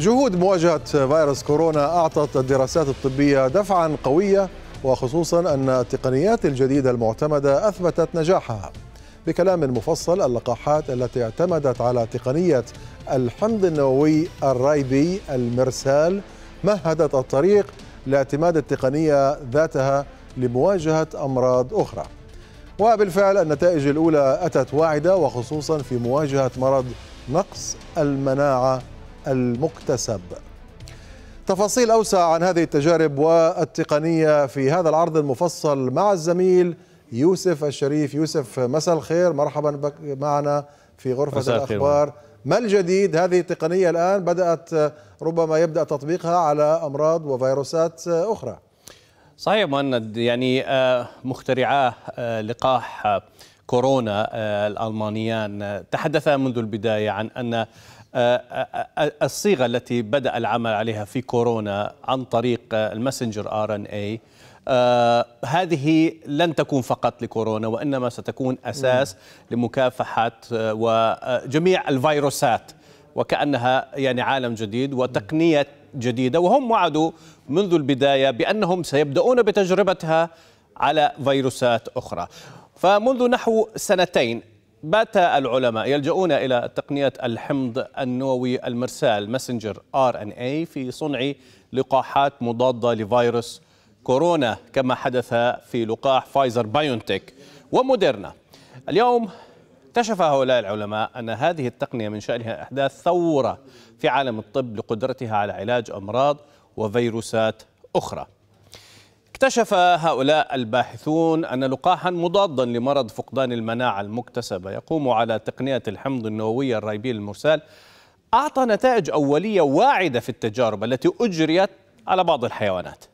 جهود مواجهة فيروس كورونا أعطت الدراسات الطبية دفعا قوية وخصوصا أن التقنيات الجديدة المعتمدة أثبتت نجاحها بكلام مفصل اللقاحات التي اعتمدت على تقنية الحمض النووي الرايبي المرسال مهدت الطريق لاعتماد التقنية ذاتها لمواجهة أمراض أخرى وبالفعل النتائج الأولى أتت واعدة وخصوصا في مواجهة مرض نقص المناعة المكتسب تفاصيل أوسع عن هذه التجارب والتقنية في هذا العرض المفصل مع الزميل يوسف الشريف يوسف مساء الخير مرحبا بك معنا في غرفة الأخبار ما الجديد هذه التقنية الآن بدأت ربما يبدأ تطبيقها على أمراض وفيروسات أخرى صحيح مهند يعني آه، مخترعا آه، لقاح آه، كورونا الألمانيان تحدثا منذ البداية عن أن آه، آه، آه، الصيغه التي بدا العمل عليها في كورونا عن طريق المسنجر ار ان اي هذه لن تكون فقط لكورونا وانما ستكون اساس لمكافحه وجميع الفيروسات وكانها يعني عالم جديد وتقنيه جديده وهم وعدوا منذ البدايه بانهم سيبداون بتجربتها على فيروسات اخرى فمنذ نحو سنتين بات العلماء يلجؤون إلى تقنية الحمض النووي المرسال ماسنجر اي في صنع لقاحات مضادة لفيروس كورونا كما حدث في لقاح فايزر بايونتك وموديرنا اليوم اكتشف هؤلاء العلماء أن هذه التقنية من شأنها إحداث ثورة في عالم الطب لقدرتها على علاج أمراض وفيروسات أخرى اكتشف هؤلاء الباحثون أن لقاحا مضادا لمرض فقدان المناعة المكتسبة يقوم على تقنية الحمض النووي الريبيل المرسال أعطى نتائج أولية واعدة في التجارب التي أجريت على بعض الحيوانات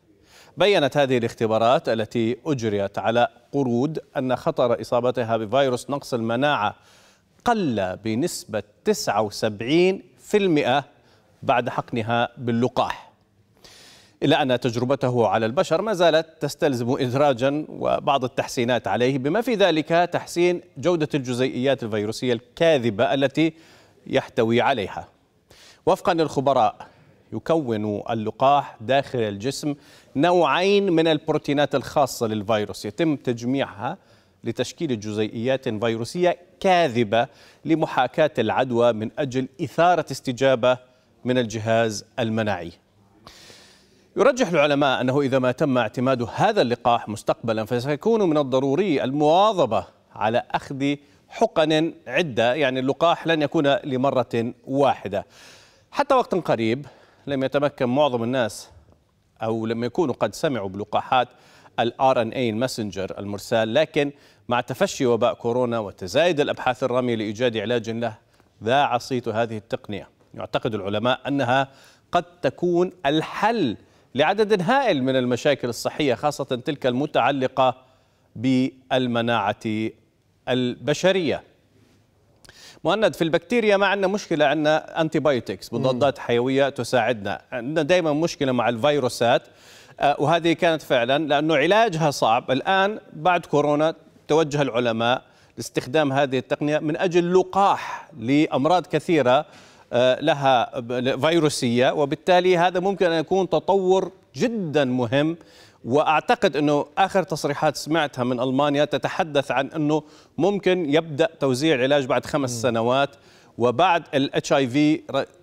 بينت هذه الاختبارات التي أجريت على قرود أن خطر إصابتها بفيروس نقص المناعة قل بنسبة 79% بعد حقنها باللقاح إلا أن تجربته على البشر ما زالت تستلزم إدراجا وبعض التحسينات عليه بما في ذلك تحسين جودة الجزيئيات الفيروسية الكاذبة التي يحتوي عليها وفقا للخبراء يكون اللقاح داخل الجسم نوعين من البروتينات الخاصة للفيروس يتم تجميعها لتشكيل جزيئيات فيروسية كاذبة لمحاكاة العدوى من أجل إثارة استجابة من الجهاز المناعي يرجح العلماء أنه إذا ما تم اعتماد هذا اللقاح مستقبلا فسيكون من الضروري المواظبة على أخذ حقن عدة يعني اللقاح لن يكون لمرة واحدة حتى وقت قريب لم يتمكن معظم الناس أو لم يكونوا قد سمعوا بلقاحات الار ان اي المسنجر المرسال لكن مع تفشي وباء كورونا وتزايد الابحاث الراميه لايجاد علاج له ذاع صيت هذه التقنيه يعتقد العلماء انها قد تكون الحل لعدد هائل من المشاكل الصحية خاصة تلك المتعلقة بالمناعة البشرية مهند في البكتيريا ما عندنا مشكلة عندنا أنتيبايوتكس مضادات حيوية تساعدنا عندنا دائما مشكلة مع الفيروسات آه، وهذه كانت فعلا لأنه علاجها صعب الآن بعد كورونا توجه العلماء لاستخدام هذه التقنية من أجل لقاح لأمراض كثيرة آه، لها فيروسية وبالتالي هذا ممكن أن يكون تطور جدا مهم واعتقد انه اخر تصريحات سمعتها من المانيا تتحدث عن انه ممكن يبدا توزيع العلاج بعد خمس سنوات وبعد الاتش اي في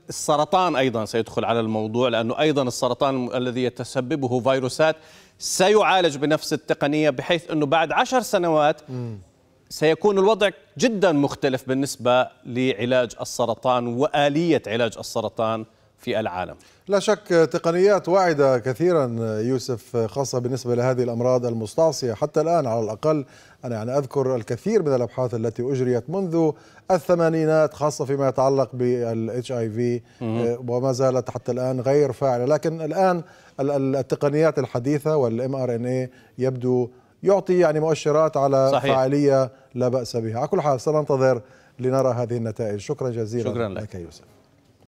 السرطان ايضا سيدخل على الموضوع لانه ايضا السرطان الذي يتسببه فيروسات سيعالج بنفس التقنيه بحيث انه بعد عشر سنوات سيكون الوضع جدا مختلف بالنسبة لعلاج السرطان وآلية علاج السرطان في العالم لا شك تقنيات واعدة كثيرا يوسف خاصة بالنسبة لهذه الأمراض المستعصية حتى الآن على الأقل أنا يعني أذكر الكثير من الأبحاث التي أجريت منذ الثمانينات خاصة فيما يتعلق بالاتش اي في وما زالت حتى الآن غير فاعلة لكن الآن التقنيات الحديثة والام ار ان اي يبدو يعطي يعني مؤشرات على صحيح. فعاليه لا باس بها على كل حال سننتظر لنرى هذه النتائج شكرا جزيلا شكرا لك, لك يوسف